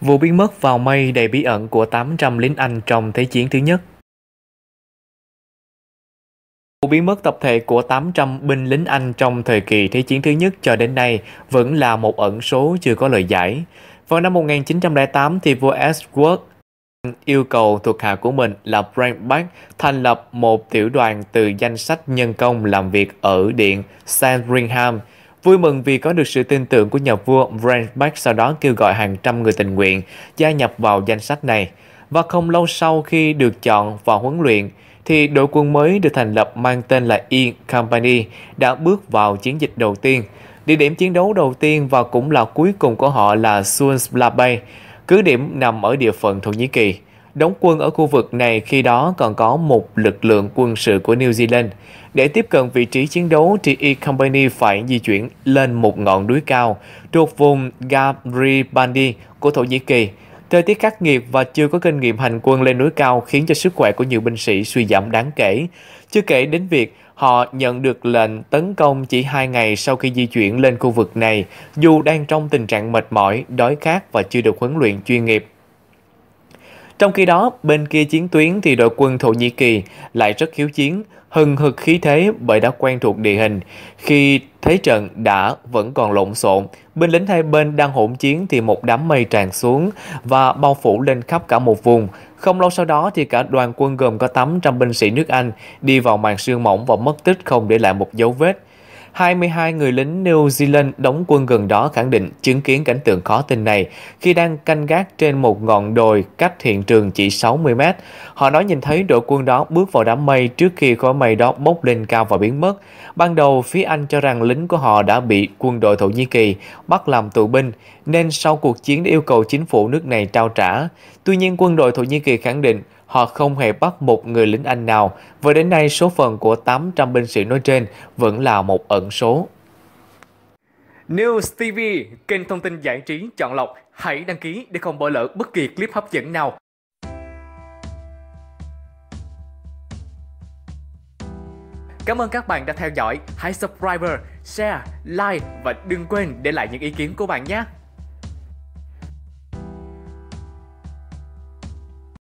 vụ biến mất vào mây đầy bí ẩn của 800 lính Anh trong Thế chiến thứ nhất. Vụ biến mất tập thể của 800 binh lính Anh trong thời kỳ Thế chiến thứ nhất cho đến nay vẫn là một ẩn số chưa có lời giải. Vào năm 1908 thì vua Edward yêu cầu thuộc hạ của mình là Brandbach thành lập một tiểu đoàn từ danh sách nhân công làm việc ở điện Sandringham Vui mừng vì có được sự tin tưởng của nhà vua, Brandback sau đó kêu gọi hàng trăm người tình nguyện gia nhập vào danh sách này. Và không lâu sau khi được chọn vào huấn luyện, thì đội quân mới được thành lập mang tên là E Company đã bước vào chiến dịch đầu tiên. Địa điểm chiến đấu đầu tiên và cũng là cuối cùng của họ là Sunsla Bay, cứ điểm nằm ở địa phận Thổ Nhĩ Kỳ đóng quân ở khu vực này khi đó còn có một lực lượng quân sự của New Zealand. Để tiếp cận vị trí chiến đấu thì e Company phải di chuyển lên một ngọn núi cao thuộc vùng Gabribandi của Thổ Nhĩ Kỳ. Thời tiết khắc nghiệt và chưa có kinh nghiệm hành quân lên núi cao khiến cho sức khỏe của nhiều binh sĩ suy giảm đáng kể. Chưa kể đến việc họ nhận được lệnh tấn công chỉ hai ngày sau khi di chuyển lên khu vực này, dù đang trong tình trạng mệt mỏi, đói khát và chưa được huấn luyện chuyên nghiệp. Trong khi đó, bên kia chiến tuyến thì đội quân Thổ Nhĩ Kỳ lại rất khiếu chiến, hừng hực khí thế bởi đã quen thuộc địa hình. Khi thế trận đã vẫn còn lộn xộn, binh lính hai bên đang hỗn chiến thì một đám mây tràn xuống và bao phủ lên khắp cả một vùng. Không lâu sau đó thì cả đoàn quân gồm có 800 binh sĩ nước Anh đi vào màn sương mỏng và mất tích không để lại một dấu vết. 22 người lính New Zealand đóng quân gần đó khẳng định chứng kiến cảnh tượng khó tin này khi đang canh gác trên một ngọn đồi cách hiện trường chỉ 60 mét. Họ nói nhìn thấy đội quân đó bước vào đám mây trước khi khói mây đó bốc lên cao và biến mất. Ban đầu, phía Anh cho rằng lính của họ đã bị quân đội Thổ Nhĩ Kỳ bắt làm tù binh, nên sau cuộc chiến đã yêu cầu chính phủ nước này trao trả. Tuy nhiên, quân đội Thổ Nhĩ Kỳ khẳng định họ không hề bắt một người lính Anh nào và đến nay số phận của 800 binh sĩ nói trên vẫn là một ẩn số. News TV, kênh thông tin giải trí chọn lọc, hãy đăng ký để không bỏ lỡ bất kỳ clip hấp dẫn nào. Cảm ơn các bạn đã theo dõi, hãy subscribe, share, like và đừng quên để lại những ý kiến của bạn nhé.